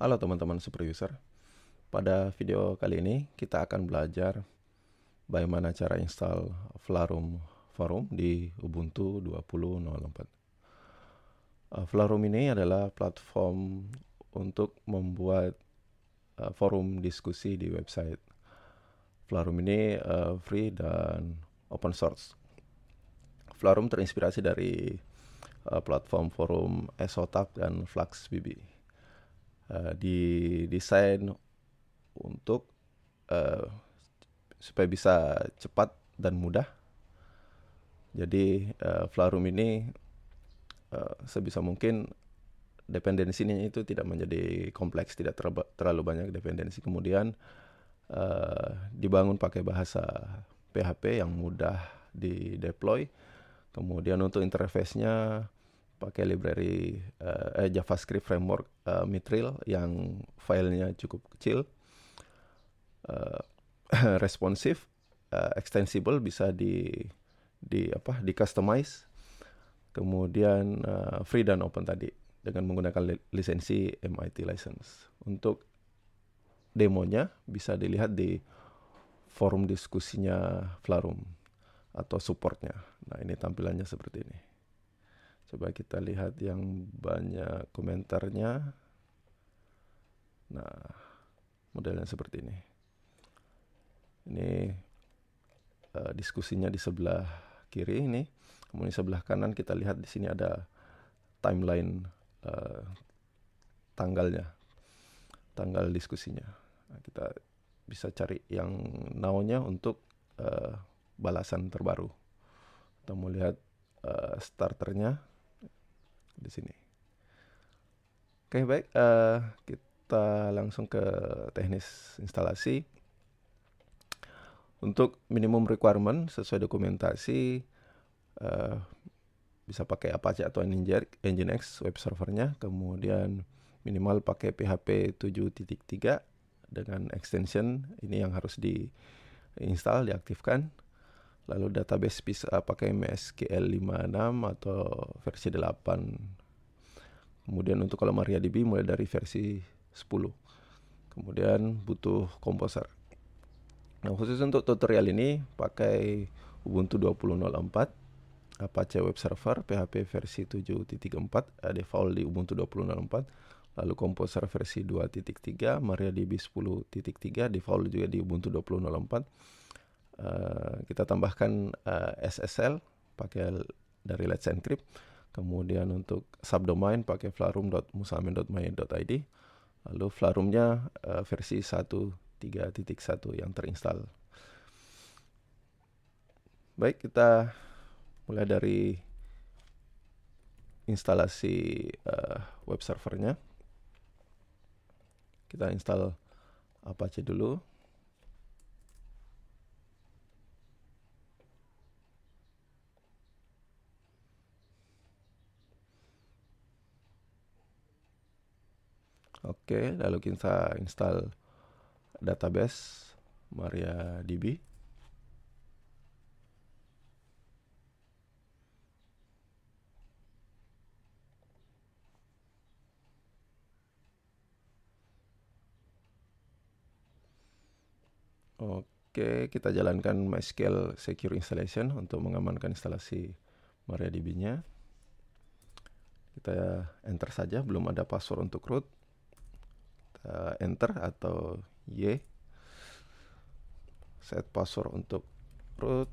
Halo teman-teman super user. Pada video kali ini kita akan belajar bagaimana cara install Flarum Forum di Ubuntu 20.04. Flarum eh, ini adalah platform untuk membuat eh, forum diskusi di website. Flarum ini eh, free dan open source. Flarum terinspirasi dari platform forum Esotak dan Flux BB. Eh, didesain untuk uh, supaya bisa cepat dan mudah. Jadi uh, eh, Flarum ini uh, sebisa mungkin dependensinya itu tidak menjadi kompleks, tidak terlalu banyak dependensi. Kemudian uh, dibangun pakai bahasa PHP yang mudah di deploy. Kemudian untuk interface-nya pakai library uh, eh, JavaScript framework uh, Mitril yang filenya cukup kecil, eh, uh, responsif, uh, extensible bisa di di apa di customize, kemudian uh, free dan open tadi dengan menggunakan lisensi MIT license. Untuk demonya bisa dilihat di forum diskusinya Flarum atau supportnya. Nah ini tampilannya seperti ini. Coba kita lihat yang banyak komentarnya. Nah, modelnya seperti ini. Ini uh, diskusinya di sebelah kiri ini. Kemudian sebelah kanan kita lihat di sini ada timeline uh, tanggalnya, tanggal diskusinya. Nah, kita bisa cari yang naunya untuk uh, balasan terbaru. Kita mau lihat uh, starternya di sini. Oke baik, uh, kita langsung ke teknis instalasi. Untuk minimum requirement sesuai dokumentasi uh, bisa pakai Apache atau Nginx web servernya, kemudian minimal pakai PHP 7.3 dengan extension ini yang harus diinstal diaktifkan lalu database bisa pakai MySQL 56 atau versi 8 kemudian untuk kalau MariaDB mulai dari versi 10 kemudian butuh komposer nah khusus untuk tutorial ini pakai Ubuntu 20.04 Apache Web Server PHP versi 7.4 default di Ubuntu 20.04 lalu Composer versi 2.3 MariaDB 10.3 default juga di Ubuntu 20.04 Eh, kita tambahkan uh, eh, SSL pakai dari Let's Encrypt. Kemudian untuk subdomain pakai flarum.musamin.my.id. Lalu flarumnya uh, versi 1.3.1 yang terinstall. Baik, kita mulai dari instalasi uh, web servernya. Kita install Apache dulu. Oke, lalu kita install database MariaDB. Oke, kita jalankan MySQL Secure Installation untuk mengamankan instalasi MariaDB-nya. Kita enter saja, belum ada password untuk root uh, enter atau Y set password untuk root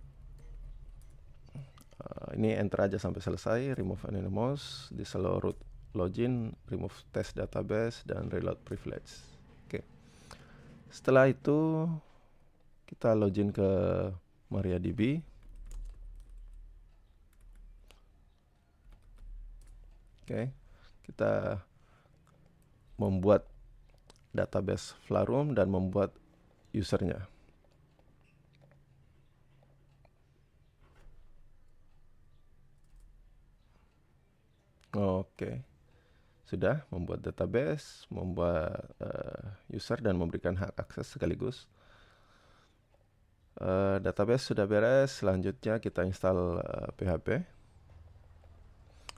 uh, ini enter aja sampai selesai remove anonymous disallow root login remove test database dan reload privilege oke okay. setelah itu kita login ke MariaDB oke okay. kita membuat database Flarum dan membuat usernya. Oke. Sudah membuat database, membuat uh, user dan memberikan hak akses sekaligus. Uh, database sudah beres, selanjutnya kita install uh, eh, PHP.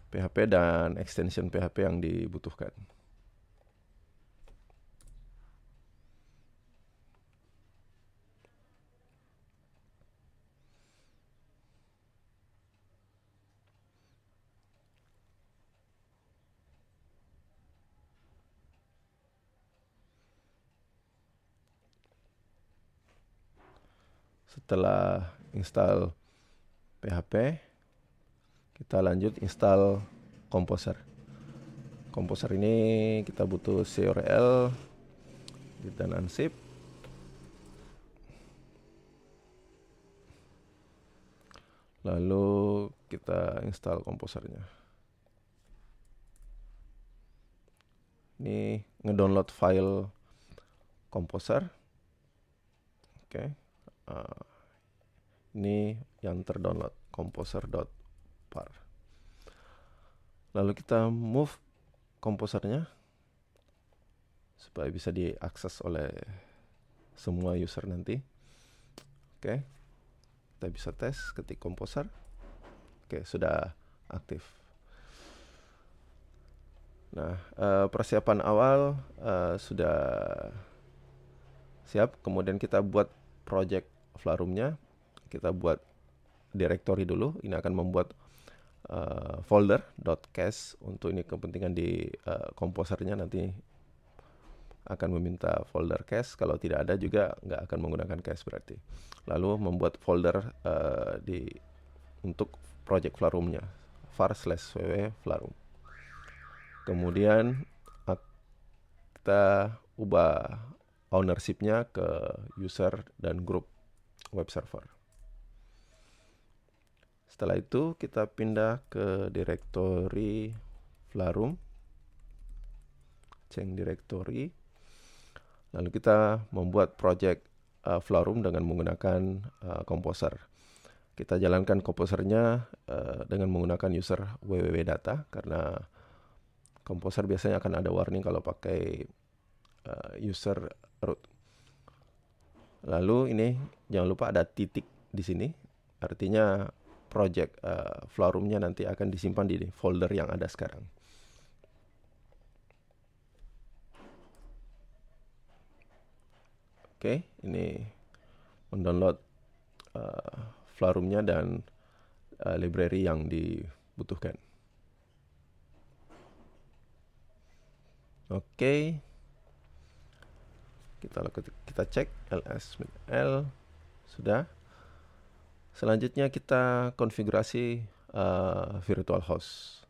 PHP dan extension PHP yang dibutuhkan. setelah install PHP kita lanjut install composer composer ini kita butuh CRL dan unzip. lalu kita install komposernya ini ngedownload file komposer oke okay uh, ini yang terdownload composer.par lalu kita move komposernya supaya bisa diakses oleh semua user nanti oke okay. kita bisa tes ketik komposer oke okay, sudah aktif nah eh, persiapan awal eh, sudah siap kemudian kita buat project Flarumnya kita buat directory dulu. Ini akan membuat uh, folder cache untuk ini kepentingan di uh, komposernya nanti akan meminta folder cache. Kalau tidak ada juga nggak akan menggunakan cache berarti. Lalu membuat folder uh, di untuk project Flarumnya var slash ww Flarum. Kemudian kita ubah ownershipnya ke user dan grup web server. Setelah itu kita pindah ke directory Flarum, change directory. Lalu kita membuat project uh, Flarum dengan menggunakan uh, composer. Kita jalankan composernya uh, dengan menggunakan user www data karena composer biasanya akan ada warning kalau pakai uh, user root. Lalu ini jangan lupa ada titik di sini. Artinya project uh, eh, florumnya nanti akan disimpan di folder yang ada sekarang. Oke, okay, ini mendownload uh, eh, florumnya dan uh, library yang dibutuhkan. Oke. Okay kita lakukan kita cek ls l sudah selanjutnya kita konfigurasi uh, virtual host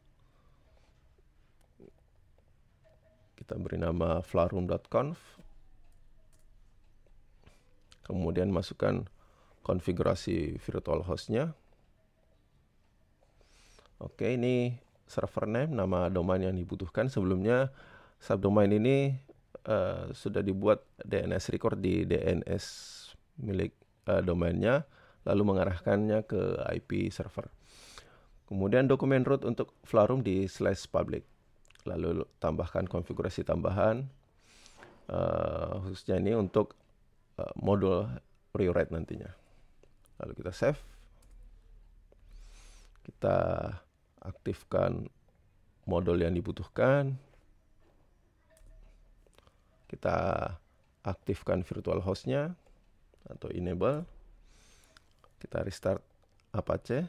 kita beri nama flarum.conf kemudian masukkan konfigurasi virtual hostnya oke ini server name nama domain yang dibutuhkan sebelumnya subdomain ini uh, sudah dibuat DNS record di DNS milik uh, domainnya, lalu mengarahkannya ke IP server. Kemudian dokumen root untuk Flarum di slash public. Lalu tambahkan konfigurasi tambahan, uh, khususnya ini untuk uh, modul rewrite nantinya. Lalu kita save. Kita aktifkan modul yang dibutuhkan, kita aktifkan virtual hostnya atau enable kita restart Apache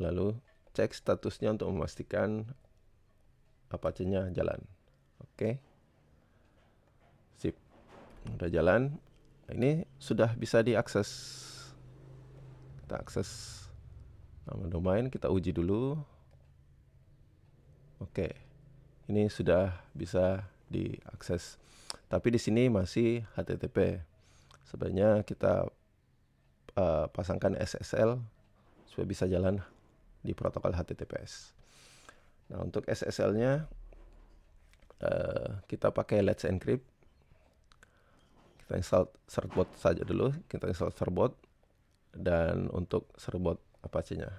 lalu cek statusnya untuk memastikan Apache-nya jalan oke okay. sip udah jalan nah, ini sudah bisa diakses kita akses nama domain kita uji dulu oke okay ini sudah bisa diakses. Tapi di sini masih HTTP. Sebenarnya kita uh, pasangkan SSL supaya bisa jalan di protokol HTTPS. Nah, untuk SSL-nya uh, eh, kita pakai Let's Encrypt. Kita install serbot saja dulu, kita install serbot dan untuk serbot apa nya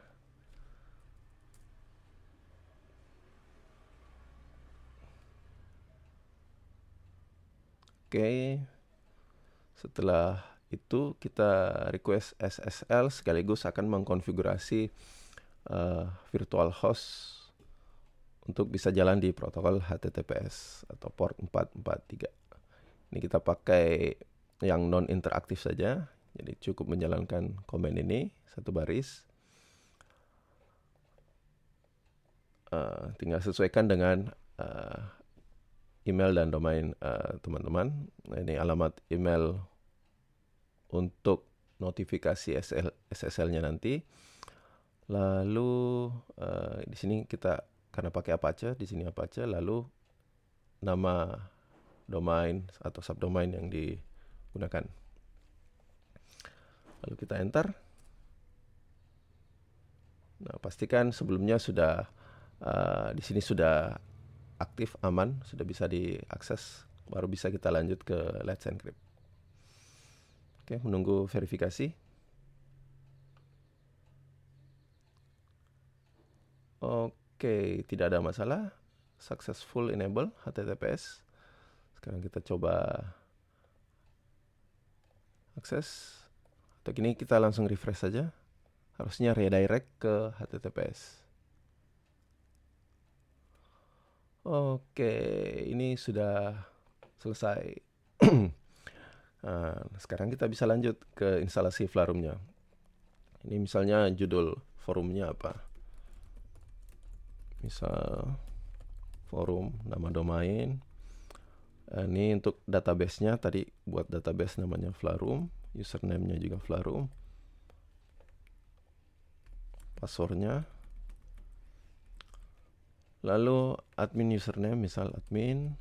Oke. Setelah itu kita request SSL sekaligus akan mengkonfigurasi uh, virtual host untuk bisa jalan di protokol HTTPS atau port 443. Ini kita pakai yang non interaktif saja. Jadi cukup menjalankan komen ini satu baris. Uh, tinggal sesuaikan dengan eh, email dan domain eh, teman-teman. Uh, nah, ini alamat email untuk notifikasi SL, SSL-nya nanti. Lalu uh, di sini kita karena pakai Apache, di sini Apache, lalu nama domain atau subdomain yang digunakan. Lalu kita enter. Nah, pastikan sebelumnya sudah uh, di sini sudah aktif, aman, sudah bisa diakses, baru bisa kita lanjut ke Let's Encrypt. Oke, menunggu verifikasi. Oke, tidak ada masalah. Successful enable HTTPS. Sekarang kita coba akses. Untuk ini kita langsung refresh saja. Harusnya redirect ke HTTPS. Oke, ini sudah selesai. Nah, sekarang kita bisa lanjut ke instalasi Flarumnya. Ini misalnya judul forumnya apa? Misal forum nama domain. Eh, ini untuk databasenya tadi buat database namanya Flarum, username-nya juga Flarum. Passwordnya lalu admin username misal admin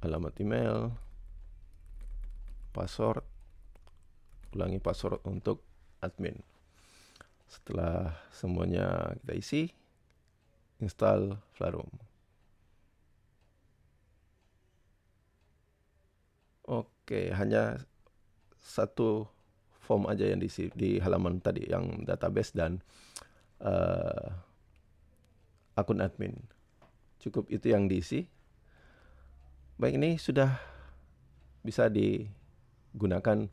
alamat email password ulangi password untuk admin setelah semuanya kita isi install Flarum oke hanya satu form aja yang di, di halaman tadi yang database dan uh, akun admin. Cukup itu yang diisi. Baik ini sudah bisa digunakan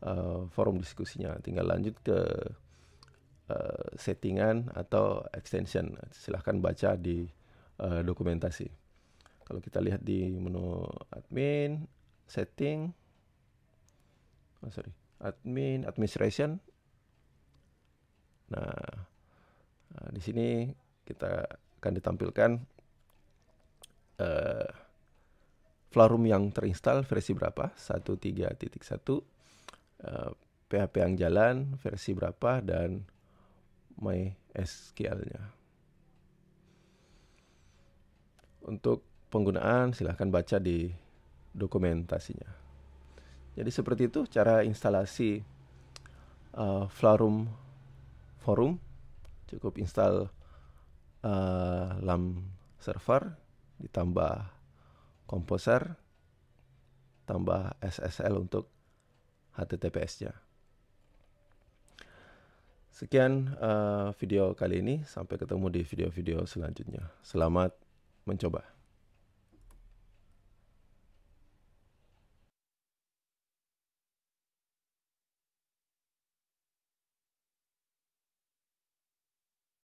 uh, forum diskusinya. Tinggal lanjut ke uh, settingan atau extension. Silahkan baca di uh, dokumentasi. Kalau kita lihat di menu admin, setting, oh sorry, admin administration. Nah, nah, di sini kita akan ditampilkan uh, eh, Flarum yang terinstall versi berapa? 1.3.1 uh, PHP yang jalan versi berapa dan MySQL-nya. Untuk penggunaan silahkan baca di dokumentasinya. Jadi seperti itu cara instalasi uh, eh, Flarum Forum. Cukup install uh, eh, LAM server ditambah Composer, tambah SSL untuk HTTPS-nya. Sekian uh, video kali ini, sampai ketemu di video-video selanjutnya. Selamat mencoba.